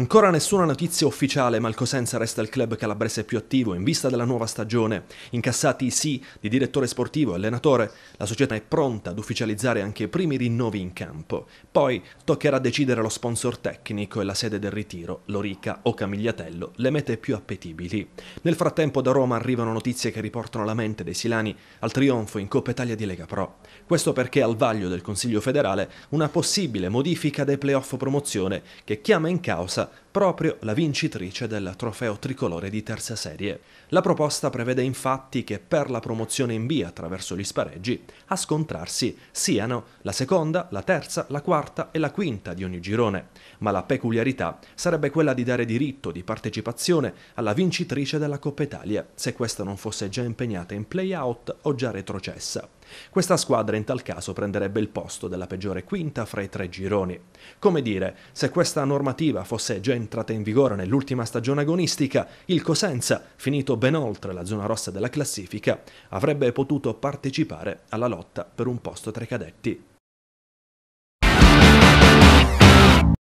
Ancora nessuna notizia ufficiale, ma il Cosenza resta il club calabrese più attivo in vista della nuova stagione. Incassati sì di direttore sportivo e allenatore, la società è pronta ad ufficializzare anche i primi rinnovi in campo. Poi toccherà decidere lo sponsor tecnico e la sede del ritiro, Lorica o Camigliatello, le mete più appetibili. Nel frattempo da Roma arrivano notizie che riportano la mente dei Silani al trionfo in Coppa Italia di Lega Pro. Questo perché al vaglio del Consiglio federale una possibile modifica dei playoff promozione che chiama in causa proprio la vincitrice del trofeo tricolore di terza serie. La proposta prevede infatti che per la promozione in B attraverso gli spareggi a scontrarsi siano la seconda, la terza, la quarta e la quinta di ogni girone, ma la peculiarità sarebbe quella di dare diritto di partecipazione alla vincitrice della Coppa Italia, se questa non fosse già impegnata in play-out o già retrocessa. Questa squadra in tal caso prenderebbe il posto della peggiore quinta fra i tre gironi. Come dire, se questa normativa fosse già entrata in vigore nell'ultima stagione agonistica, il Cosenza, finito ben oltre la zona rossa della classifica, avrebbe potuto partecipare alla lotta per un posto tra i cadetti.